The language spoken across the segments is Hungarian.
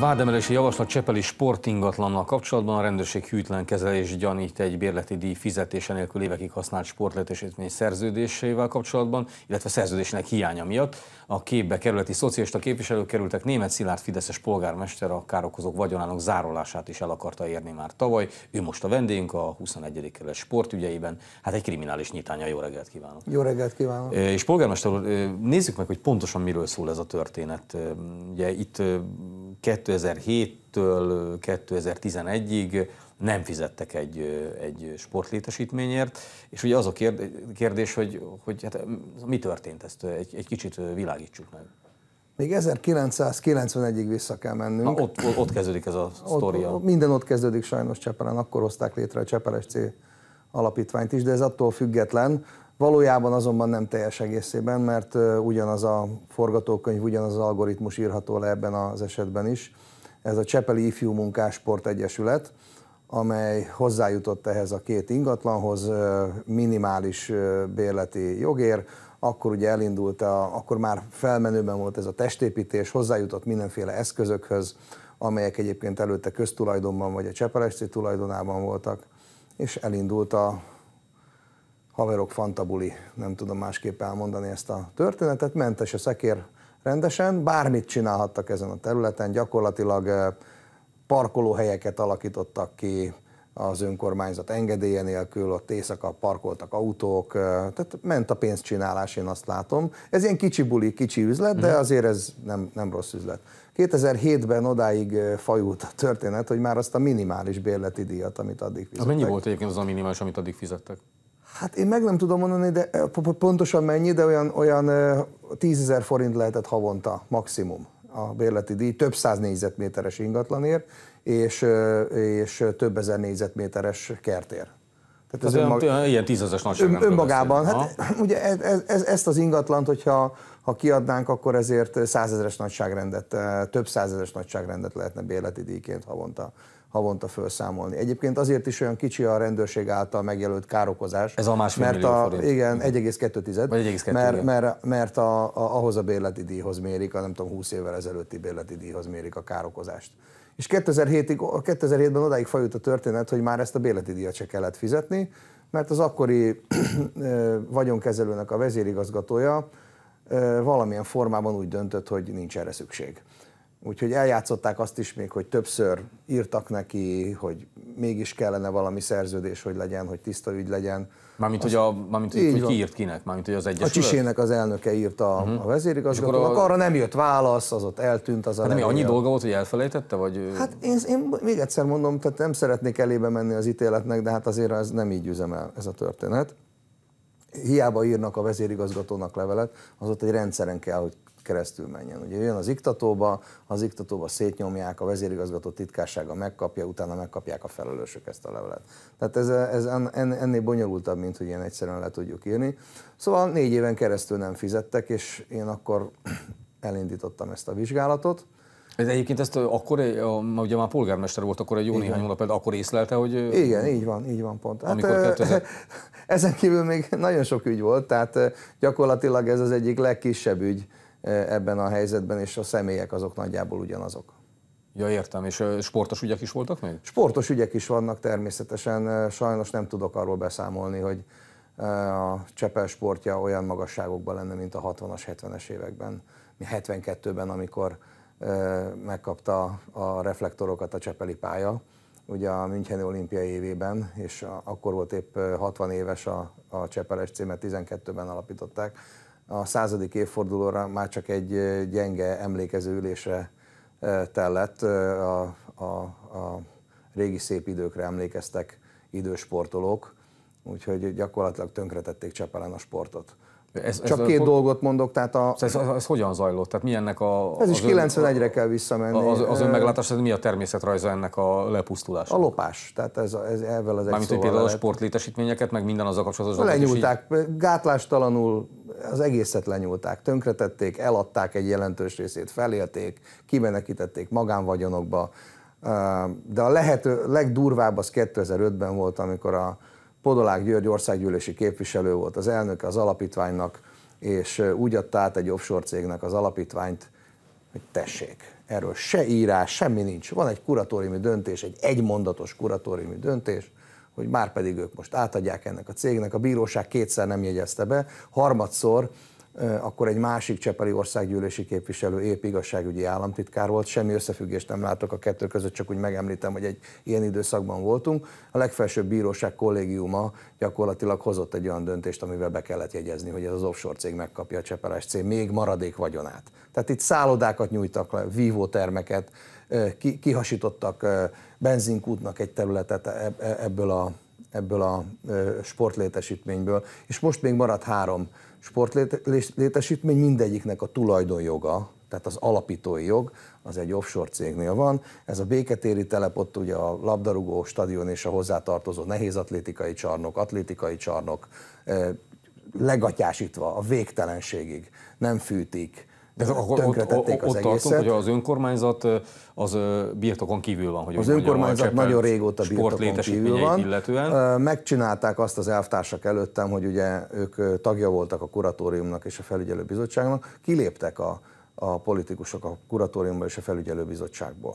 vádemelési javaslat Csepeli sportingatlannal kapcsolatban a rendőrség hűtlen kezelés gyanít egy bérleti díj fizetése nélkül évekig használt sportletesítmény szerződésével kapcsolatban, illetve szerződésnek hiánya miatt. A képbe kerületi szocialista képviselők kerültek német Szilárd Fideszes polgármester a károkozók vagyonának zárolását is el akarta érni már tavaly. Ő most a vendégünk a 21. kerület sportügyeiben. Hát egy kriminális nyitánya. Jó reggelt kívánok! Jó reggelt kívánok! És polgármester nézzük meg, hogy pontosan miről szól ez a történet. Ugye itt 2007-től 2011-ig nem fizettek egy, egy sportlétesítményért, és ugye az a kérdés, hogy, hogy hát, mi történt, ezt egy, egy kicsit világítsuk meg. Még 1991-ig vissza kell mennünk. Na, ott, ott kezdődik ez a sztoria. Ott, minden ott kezdődik sajnos Csepelen, akkor hozták létre a Csepeles C alapítványt is, de ez attól független, Valójában azonban nem teljes egészében, mert ugyanaz a forgatókönyv, ugyanaz az algoritmus írható le ebben az esetben is. Ez a Csepeli Ifjú Munkásport Egyesület, amely hozzájutott ehhez a két ingatlanhoz, minimális bérleti jogér, akkor ugye elindult, a, akkor már felmenőben volt ez a testépítés, hozzájutott mindenféle eszközökhöz, amelyek egyébként előtte köztulajdonban vagy a Csepelesci tulajdonában voltak, és elindult a haverok fantabuli, nem tudom másképp elmondani ezt a történetet, mentes a szekér rendesen, bármit csinálhattak ezen a területen, gyakorlatilag eh, parkolóhelyeket alakítottak ki, az önkormányzat engedélye nélkül, ott éjszaka parkoltak autók, eh, tehát ment a pénzcsinálás, én azt látom. Ez ilyen kicsi buli, kicsi üzlet, de mhm. azért ez nem, nem rossz üzlet. 2007-ben odáig eh, fajult a történet, hogy már azt a minimális bérleti díjat, amit addig fizettek. mennyi volt egyébként az a minimális, amit addig fizettek? Hát én meg nem tudom mondani, de eh, pontosan mennyi, de olyan, olyan 10 eh, ezer forint lehetett havonta maximum a bérleti díj, több száz négyzetméteres ingatlanért, és, eh, és több ezer négyzetméteres kertér. Tehát ez önmag... ilyen tízezes nagyság. Önmagában, hát ugye ez, ez, ez, ezt az ingatlant, hogyha ha kiadnánk, akkor ezért százezeres nagyságrendet, több százezeres nagyságrendet lehetne bérleti díjként havonta havonta felszámolni. Egyébként azért is olyan kicsi a rendőrség által megjelölt károkozás. Ez a másfél mert a, forint. Igen, 1,2. Mhm. Vagy 1,2 mert, mert, mert a, a, ahhoz a bérleti díjhoz mérik, a nem tudom, 20 évvel ezelőtti bérleti díjhoz mérik a károkozást. És 2007-ig, 2007-ben odáig fajult a történet, hogy már ezt a bérleti díjat se kellett fizetni, mert az akkori vagyonkezelőnek a vezérigazgatója valamilyen formában úgy döntött, hogy nincs erre szükség. Úgyhogy eljátszották azt is még, hogy többször írtak neki, hogy mégis kellene valami szerződés, hogy legyen, hogy tiszta ügy legyen. Mármint, azt, hogy, a, mármint hogy, hogy ki írt kinek? Mármint, hogy az egyesület? A Csisének az elnöke írta uh-huh. a mhm. vezérigazgatónak, a... arra nem jött válasz, az ott eltűnt az hát a mi, annyi dolga volt, hogy elfelejtette? Vagy... Hát én, én még egyszer mondom, tehát nem szeretnék elébe menni az ítéletnek, de hát azért ez nem így üzemel ez a történet hiába írnak a vezérigazgatónak levelet, az ott egy rendszeren kell, hogy keresztül menjen. Ugye jön az iktatóba, az iktatóba szétnyomják, a vezérigazgató titkársága megkapja, utána megkapják a felelősök ezt a levelet. Tehát ez, ez ennél bonyolultabb, mint hogy ilyen egyszerűen le tudjuk írni. Szóval négy éven keresztül nem fizettek, és én akkor elindítottam ezt a vizsgálatot. Ez egyébként ezt akkor, ugye már polgármester volt, akkor egy jó Igen. néhány hónap, akkor észlelte, hogy... Igen, így van, így van pont. Hát, amikor 2000... Ezen kívül még nagyon sok ügy volt, tehát gyakorlatilag ez az egyik legkisebb ügy, E, ebben a helyzetben, és a személyek azok nagyjából ugyanazok. Ja, értem. És sportos ügyek is voltak még? Sportos ügyek is vannak természetesen. E, sajnos nem tudok arról beszámolni, hogy e, a Csepel sportja olyan magasságokban lenne, mint a 60-as, 70-es években. 72-ben, amikor megkapta a reflektorokat a Csepeli pálya, ugye a Müncheni olimpiai évében, és akkor volt épp 60 éves a, a SC, mert 12-ben alapították, a századik évfordulóra már csak egy gyenge emlékező ülésre tellett, a, a, a régi szép időkre emlékeztek idősportolók, úgyhogy gyakorlatilag tönkretették Csepelen a sportot. Ez, Csak ez két a, dolgot mondok, tehát a... Ez, ez, ez hogyan zajlott? Tehát mi ennek a... Ez is 91-re kell visszamenni. Az, az ön ez mi a természetrajza ennek a lepusztulása? A lopás, tehát ez, ez ezzel az egy Mármint, hogy szóval például a sportlétesítményeket, meg minden az a kapcsolatos... Lenyúlták, így... gátlástalanul az egészet lenyúlták, tönkretették, eladták egy jelentős részét, felélték, kimenekítették magánvagyonokba, de a lehető, legdurvább az 2005-ben volt, amikor a Podolák György országgyűlési képviselő volt az elnöke az alapítványnak, és úgy adta át egy offshore cégnek az alapítványt, hogy tessék, erről se írás, semmi nincs. Van egy kuratóriumi döntés, egy egymondatos kuratóriumi döntés, hogy már pedig ők most átadják ennek a cégnek, a bíróság kétszer nem jegyezte be, harmadszor akkor egy másik csepeli országgyűlési képviselő épp igazságügyi államtitkár volt, semmi összefüggést nem látok a kettő között, csak úgy megemlítem, hogy egy ilyen időszakban voltunk. A legfelsőbb bíróság kollégiuma gyakorlatilag hozott egy olyan döntést, amivel be kellett jegyezni, hogy ez az offshore cég megkapja a csepeles cég még maradék vagyonát. Tehát itt szállodákat nyújtak le, vívótermeket, kihasítottak benzinkútnak egy területet e, e, ebből a ebből a sportlétesítményből, és most még maradt három sportlétesítmény, mindegyiknek a tulajdonjoga, tehát az alapítói jog, az egy offshore cégnél van. Ez a béketéri telep, ott ugye a labdarúgó stadion és a hozzátartozó nehéz atlétikai csarnok, atlétikai csarnok, legatyásítva a végtelenségig, nem fűtik, de akkor ott, az ott tartunk, hogy az önkormányzat az birtokon kívül van. Hogy az önkormányzat mondjam, nagyon régóta birtokon kívül van. Illetően. Megcsinálták azt az elvtársak előttem, hogy ugye ők tagja voltak a kuratóriumnak és a felügyelőbizottságnak, kiléptek a, a politikusok a kuratóriumból és a felügyelőbizottságból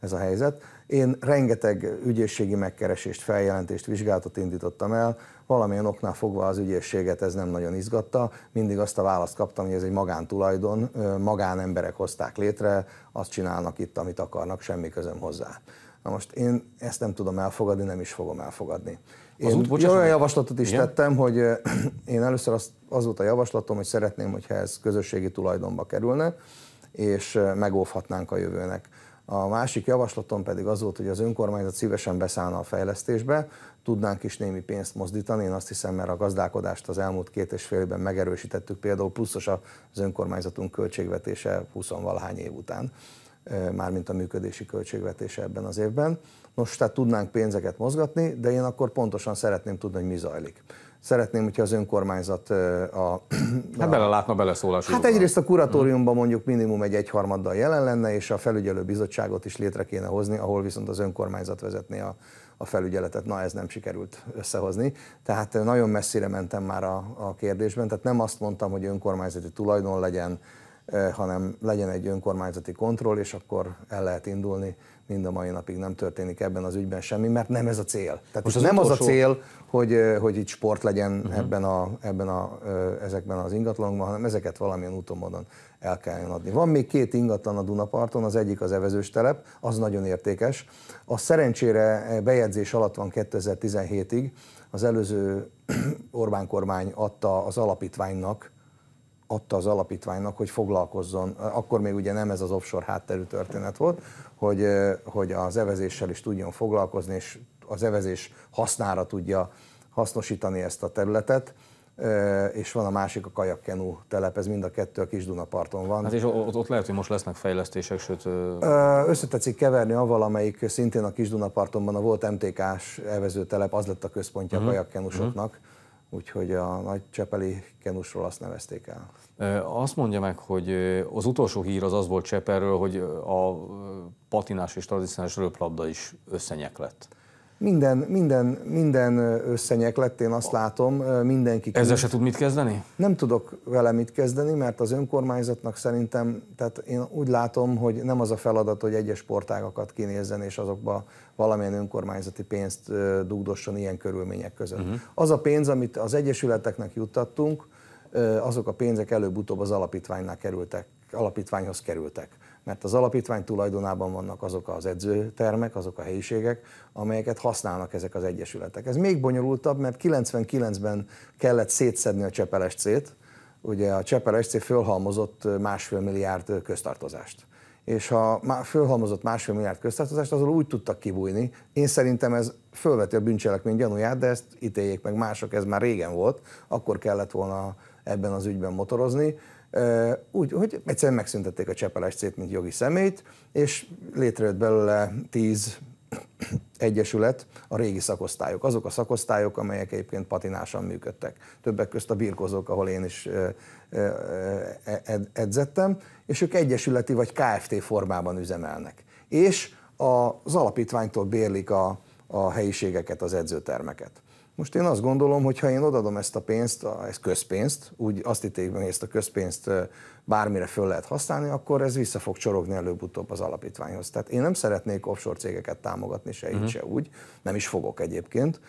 ez a helyzet. Én rengeteg ügyészségi megkeresést, feljelentést, vizsgálatot indítottam el, valamilyen oknál fogva az ügyészséget ez nem nagyon izgatta, mindig azt a választ kaptam, hogy ez egy magántulajdon, magánemberek hozták létre, azt csinálnak itt, amit akarnak, semmi közöm hozzá. Na most én ezt nem tudom elfogadni, nem is fogom elfogadni. Én az út, bocsás, olyan javaslatot is igen? tettem, hogy én először az, az volt a javaslatom, hogy szeretném, hogyha ez közösségi tulajdonba kerülne, és megóvhatnánk a jövőnek a másik javaslatom pedig az volt, hogy az önkormányzat szívesen beszállna a fejlesztésbe, tudnánk is némi pénzt mozdítani. Én azt hiszem, mert a gazdálkodást az elmúlt két és fél évben megerősítettük, például pluszos az önkormányzatunk költségvetése 20-valahány év után, mármint a működési költségvetése ebben az évben. Most tehát tudnánk pénzeket mozgatni, de én akkor pontosan szeretném tudni, hogy mi zajlik. Szeretném, hogyha az önkormányzat a... a hát belelátna beleszólás. Hát egyrészt a kuratóriumban mhm. mondjuk minimum egy egyharmaddal jelen lenne, és a felügyelő bizottságot is létre kéne hozni, ahol viszont az önkormányzat vezetné a, a felügyeletet. Na, ez nem sikerült összehozni. Tehát nagyon messzire mentem már a, a kérdésben, tehát nem azt mondtam, hogy önkormányzati tulajdon legyen, Eh, hanem legyen egy önkormányzati kontroll, és akkor el lehet indulni. Mind a mai napig nem történik ebben az ügyben semmi, mert nem ez a cél. Tehát Most az nem utolsó... az a cél, hogy, eh, hogy itt sport legyen uh-huh. ebben a, ebben a, eh, ezekben az ingatlanokban, hanem ezeket valamilyen úton módon el kelljen adni. Van még két ingatlan a Dunaparton, az egyik az evezős telep, az nagyon értékes. A szerencsére bejegyzés alatt van 2017-ig, az előző Orbán kormány adta az alapítványnak, adta az alapítványnak, hogy foglalkozzon, akkor még ugye nem ez az offshore hátterű történet volt, hogy, hogy az evezéssel is tudjon foglalkozni, és az evezés hasznára tudja hasznosítani ezt a területet és van a másik a kajakkenú telep, ez mind a kettő a kis Dunaparton van. Hát és ott, ott lehet, hogy most lesznek fejlesztések, sőt... Összetetszik keverni avval, amelyik szintén a kis Dunapartonban a volt MTK-s evezőtelep, az lett a központja uh-huh. Mhm. a kajakkenusoknak. Uh-huh úgyhogy a nagy Csepeli kenusról azt nevezték el. Azt mondja meg, hogy az utolsó hír az az volt Cseperről, hogy a patinás és tradicionális röplabda is összenyek lett. Minden, minden, minden lett én azt látom, mindenki... Ezzel se tud mit kezdeni? Nem tudok vele mit kezdeni, mert az önkormányzatnak szerintem, tehát én úgy látom, hogy nem az a feladat, hogy egyes sportágakat kinézzen, és azokba valamilyen önkormányzati pénzt dugdosson ilyen körülmények között. Uh-huh. Az a pénz, amit az egyesületeknek juttattunk, azok a pénzek előbb-utóbb az alapítványnál kerültek, alapítványhoz kerültek mert az alapítvány tulajdonában vannak azok az edzőtermek, azok a helyiségek, amelyeket használnak ezek az egyesületek. Ez még bonyolultabb, mert 99-ben kellett szétszedni a Csepelescét, ugye a Csepelescé fölhalmozott másfél milliárd köztartozást és ha fölhalmozott másfél milliárd köztartozást, azon úgy tudtak kibújni. Én szerintem ez fölveti a bűncselekmény gyanúját, de ezt ítéljék meg mások, ez már régen volt, akkor kellett volna ebben az ügyben motorozni úgy, hogy egyszerűen megszüntették a Csepel SC-t, mint jogi szemét, és létrejött belőle tíz egyesület, a régi szakosztályok. Azok a szakosztályok, amelyek egyébként patinásan működtek. Többek közt a birkozók, ahol én is edzettem, és ők egyesületi vagy KFT formában üzemelnek. És az alapítványtól bérlik a, a helyiségeket, az edzőtermeket. Most én azt gondolom, hogy ha én odadom ezt a pénzt, a, ezt közpénzt, úgy azt ítéljük hogy ezt a közpénzt bármire föl lehet használni, akkor ez vissza fog csorogni előbb-utóbb az alapítványhoz. Tehát én nem szeretnék offshore cégeket támogatni se uh-huh. így, mhm. se úgy, nem is fogok egyébként,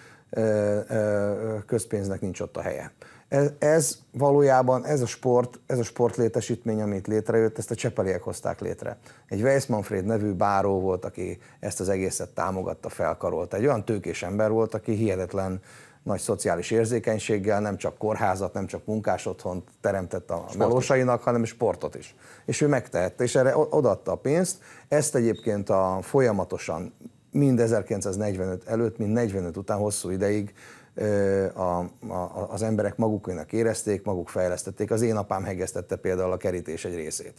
közpénznek nincs ott a helye. Ez, ez valójában, ez a sport, ez a sportlétesítmény, amit létrejött, ezt a csepeliek hozták létre. Egy Weiss Manfred nevű báró volt, aki ezt az egészet támogatta, felkarolta. Egy olyan tőkés ember volt, aki hihetetlen nagy szociális érzékenységgel nem csak kórházat, nem csak munkás otthont teremtett a sportot. melósainak, hanem sportot is. És ő megtehette, és erre odatta a pénzt. Ezt egyébként a folyamatosan mind 1945 előtt, mind 45 után hosszú ideig a, a, az emberek magukénak érezték, maguk fejlesztették. Az én apám hegesztette például a kerítés egy részét.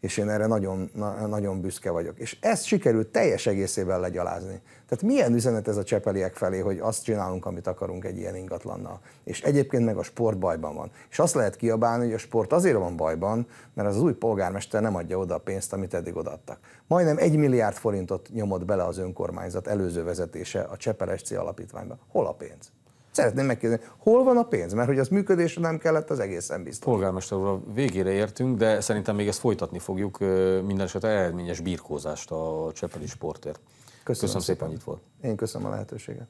És én erre nagyon, na, nagyon büszke vagyok. És ezt sikerült teljes egészében legyalázni. Tehát milyen üzenet ez a csepeliek felé, hogy azt csinálunk, amit akarunk egy ilyen ingatlannal. És egyébként meg a sport bajban van. És azt lehet kiabálni, hogy a sport azért van bajban, mert az új polgármester nem adja oda a pénzt, amit eddig odaadtak. Majdnem egy milliárd forintot nyomott bele az önkormányzat előző vezetése a Csepelesci alapítványba. Hol a pénz? Szeretném megkérdezni, hol van a pénz? Mert hogy az működésre nem kellett, az egészen biztos. Polgármester úr, végére értünk, de szerintem még ezt folytatni fogjuk. Minden esetre eredményes birkózást a Csepeli sportért. Köszönöm, köszönöm szépen, hogy itt volt. Én köszönöm a lehetőséget.